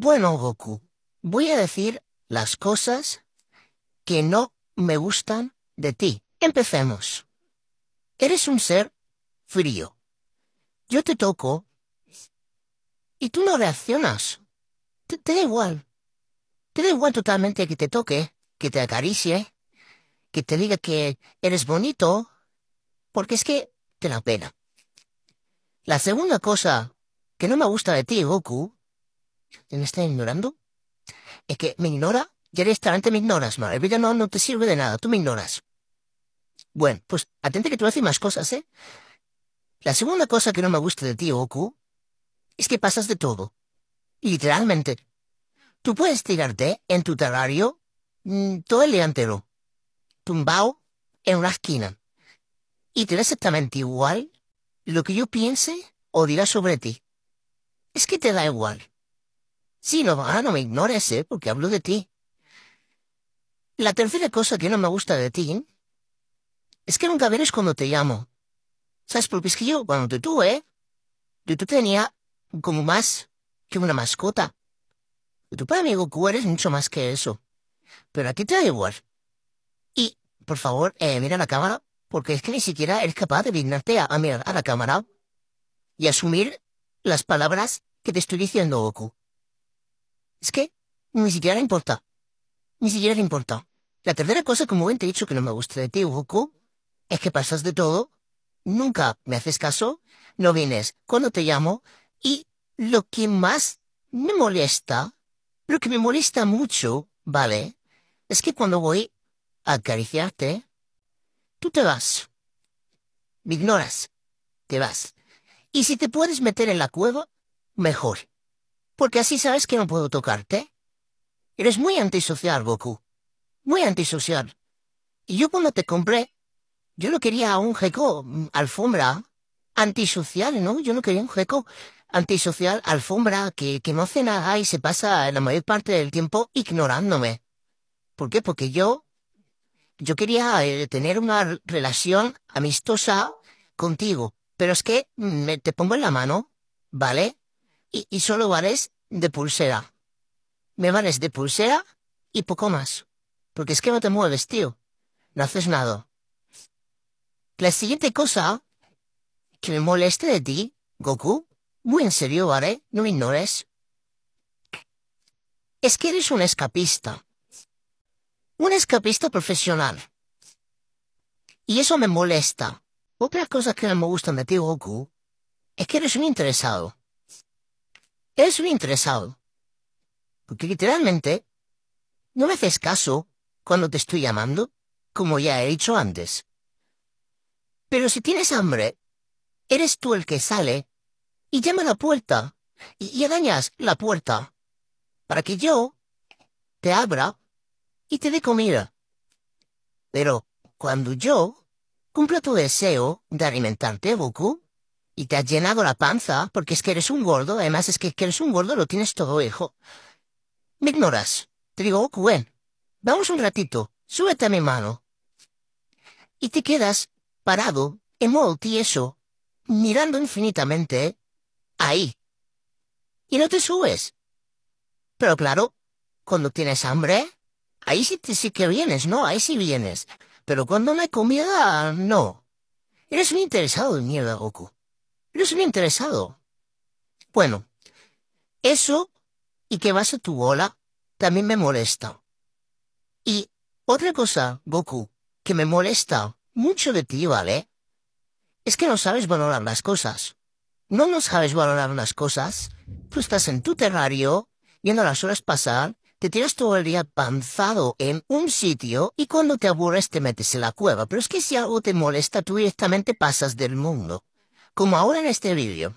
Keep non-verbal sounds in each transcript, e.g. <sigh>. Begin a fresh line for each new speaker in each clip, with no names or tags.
Bueno, Goku, voy a decir las cosas que no me gustan de ti. Empecemos. Eres un ser frío. Yo te toco y tú no reaccionas. Te, da igual. Te da igual totalmente que te toque, que te acaricie, que te diga que eres bonito, porque es que te da pena. La segunda cosa que no me gusta de ti, Goku, me estás ignorando? Es que me ignora, ya directamente me ignoras, madre. no, no te sirve de nada, tú me ignoras. Bueno, pues atente que tú haces más cosas, ¿eh? La segunda cosa que no me gusta de ti, Oku, es que pasas de todo. Literalmente. Tú puedes tirarte en tu terrario mm, todo el día entero, tumbado en una esquina, y te da exactamente igual lo que yo piense o diga sobre ti. Es que te da igual. Sí, no, ah, no me ignores, ¿eh? Porque hablo de ti. La tercera cosa que no me gusta de ti es que nunca vienes cuando te llamo. ¿Sabes? qué es que yo, cuando te tuve, yo te tenía como más que una mascota. Tú para mí, Goku, eres mucho más que eso. Pero a te da igual. Y, por favor, eh, mira la cámara, porque es que ni siquiera eres capaz de dignarte a, a mirar a la cámara y asumir las palabras que te estoy diciendo, Goku. Es que ni siquiera le importa. Ni siquiera le importa. La tercera cosa, como bien te he dicho, que no me gusta de ti, Goku, es que pasas de todo, nunca me haces caso, no vienes cuando te llamo, y lo que más me molesta, lo que me molesta mucho, ¿vale? Es que cuando voy a acariciarte, tú te vas. Me ignoras. Te vas. Y si te puedes meter en la cueva, mejor porque así sabes que no puedo tocarte. Eres muy antisocial, Goku. Muy antisocial. Y yo cuando te compré, yo no quería un geco mm, alfombra, antisocial, ¿no? Yo no quería un geco antisocial, alfombra, que, no hace nada y se pasa la mayor parte del tiempo ignorándome. ¿Por qué? Porque yo, yo quería eh, tener una relación amistosa contigo. Pero es que mm, me te pongo en la mano, ¿vale? y, solo bares de pulsera. Me vales de pulsera y poco más. Porque es que no te mueves, tío. No haces nada. La siguiente cosa que me moleste de ti, Goku, muy en serio, ¿vale? No me ignores. Es que eres un escapista. Un escapista profesional. Y eso me molesta. Otra cosa que no me gusta de ti, Goku, es que eres un interesado. Es un interesado. Porque literalmente no me haces caso cuando te estoy llamando, como ya he dicho antes. Pero si tienes hambre, eres tú el que sale y llama a la puerta y, y dañas la puerta para que yo te abra y te dé comida. Pero cuando yo cumpla tu deseo de alimentarte, Boku, y te has llenado la panza, porque es que eres un gordo, además es que, eres un gordo, lo tienes todo, hijo. Me ignoras. Te digo, ...ven... Oh, vamos un ratito, súbete a mi mano. Y te quedas parado, en modo eso... mirando infinitamente, ahí. Y no te subes. Pero claro, cuando tienes hambre, ahí sí, te, sí que vienes, ¿no? Ahí sí vienes. Pero cuando no hay comida, no. Eres un interesado de mierda, Goku. Yo soy interesado. Bueno, eso y que vas a tu bola también me molesta. Y otra cosa, Goku, que me molesta mucho de ti, ¿vale? Es que no sabes valorar las cosas. No nos sabes valorar las cosas. Tú estás en tu terrario, viendo las horas pasar, te tiras todo el día panzado en un sitio y cuando te aburres te metes en la cueva. Pero es que si algo te molesta, tú directamente pasas del mundo como ahora en este vídeo,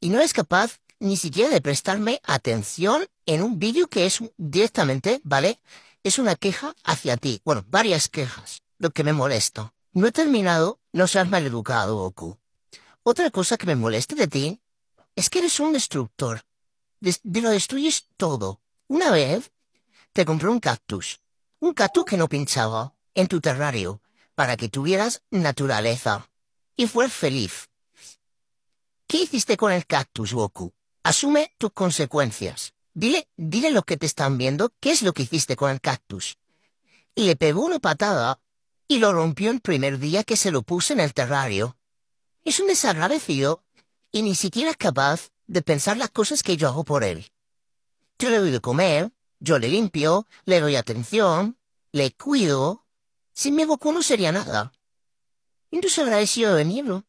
y no es capaz ni siquiera de prestarme atención en un vídeo que es directamente, ¿vale? Es una queja hacia ti. Bueno, varias quejas, lo que me molesta. No he terminado, no seas maleducado, Goku. Otra cosa que me molesta de ti es que eres un destructor. de lo destruyes todo. Una vez te compré un cactus. Un cactus que no pinchaba en tu terrario para que tuvieras naturaleza. Y fue feliz. ¿Qué hiciste con el cactus, Goku? Asume tus consecuencias. Dile, dile a los que te están viendo qué es lo que hiciste con el cactus. Le pegó una patada y lo rompió el primer día que se lo puse en el terrario. Es un desagradecido y ni siquiera es capaz de pensar las cosas que yo hago por él. Yo le doy de comer, yo le limpio, le doy atención, le cuido. Sin mi Goku no sería nada. Un desagradecido de miedo.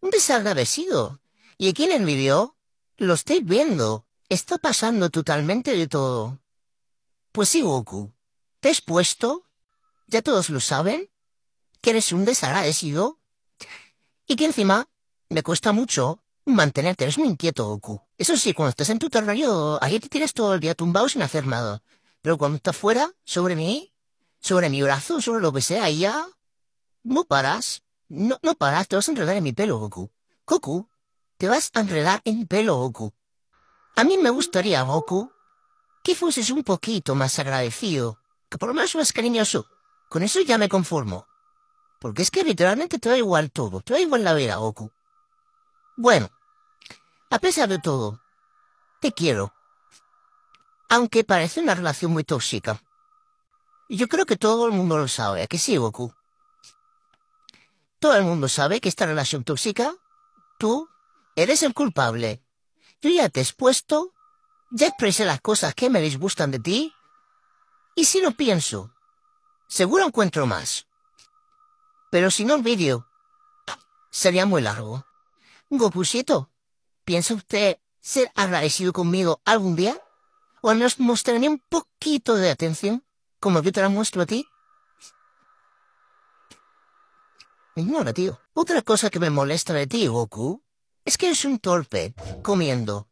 Un desagradecido ¿Y quién envidió? Lo estoy viendo. Está pasando totalmente de todo. Pues sí, Goku. ¿Te has puesto? ¿Ya todos lo saben? ¿Que eres un desagradecido? Y que encima me cuesta mucho mantenerte. Eres muy inquieto, Goku. Eso sí, cuando estás en tu terreno, ahí te tienes todo el día tumbado sin hacer nada. Pero cuando estás fuera, sobre mí, sobre mi brazo, sobre lo que sea, ya... No paras. No, no paras, te vas a enredar en mi pelo, Goku. Goku, te vas a enredar en pelo, Goku. A mí me gustaría, Goku, que fueses un poquito más agradecido, que por lo menos más cariñoso. Con eso ya me conformo. Porque es que literalmente te da igual todo, te da igual la vida, Goku. Bueno, a pesar de todo, te quiero. Aunque parece una relación muy tóxica. Yo creo que todo el mundo lo sabe, ¿a que sí, Goku? Todo el mundo sabe que esta relación tóxica, tú Eres el culpable. Yo ya te he expuesto, ya expresé las cosas que me disgustan de ti. Y si no pienso, seguro encuentro más. Pero si no el vídeo, sería muy largo. Gopusito, ¿piensa usted ser agradecido conmigo algún día? ¿O al menos mostrarme un poquito de atención, como yo te la muestro a ti? Ignora, tío. Otra cosa que me molesta de ti, Goku, es que es un torpe comiendo.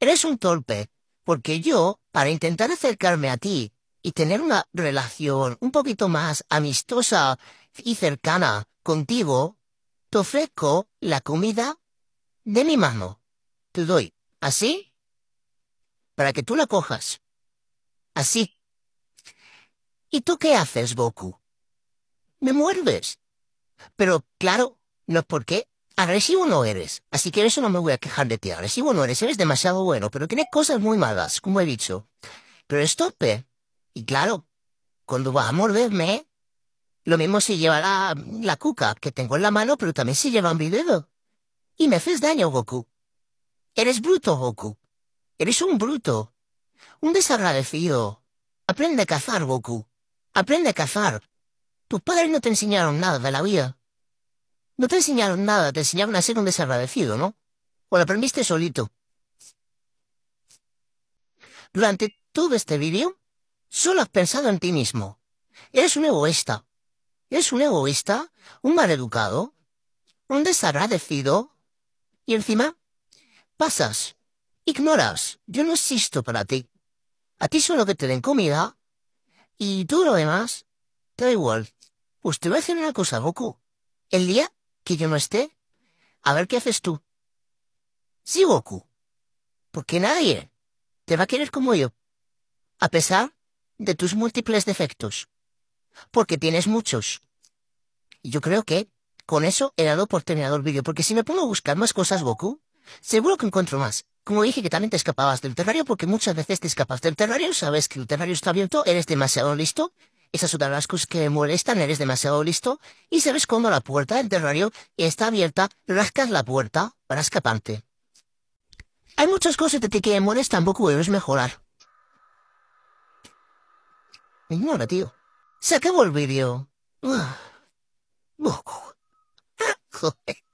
Eres un torpe porque yo, para intentar acercarme a ti y tener una relación un poquito más amistosa y cercana contigo, te ofrezco la comida de mi mano. Te doy así para que tú la cojas. Así. ¿Y tú qué haces, Boku? Me muerdes. Pero claro, no es qué? agresivo no eres, así que eso no me voy a quejar de ti. Agresivo no eres, eres demasiado bueno, pero tiene cosas muy malas, como he dicho. Pero es Y claro, cuando vas a morderme, lo mismo se lleva la, cuca que tengo en la mano, pero también se lleva mi dedo. Y me haces daño, Goku. Eres bruto, Goku. Eres un bruto. Un desagradecido. Aprende a cazar, Goku. Aprende a cazar. Tus padres no te enseñaron nada de la vida. No te enseñaron nada, te enseñaron a ser un desagradecido, ¿no? O lo aprendiste solito. Durante todo este vídeo, solo has pensado en ti mismo. Eres un egoísta. Eres un egoísta, un maleducado, un desagradecido. Y encima, pasas, ignoras. Yo no existo para ti. A ti solo que te den comida y tú lo demás, te da igual. Pues te voy a hacer una cosa, Goku. El día que yo no esté? A ver qué haces tú. si Goku. Porque nadie te va a querer como yo. A pesar de tus múltiples defectos. Porque tienes muchos. Y yo creo que con eso he dado por terminado el vídeo. Porque si me pongo a buscar más cosas, Goku, seguro que encuentro más. Como dije que también te escapabas del terrario porque muchas veces te escapas del terrario, sabes que el terrario está abierto, eres demasiado listo esas sudarascos que molestan, eres demasiado listo y sabes cuando la puerta del terrario está abierta, rascas la puerta para escaparte. Hay muchas cosas de ti que molestan, tampoco debes mejorar. Ignora, tío. Se acabó el vídeo. Ah. <laughs>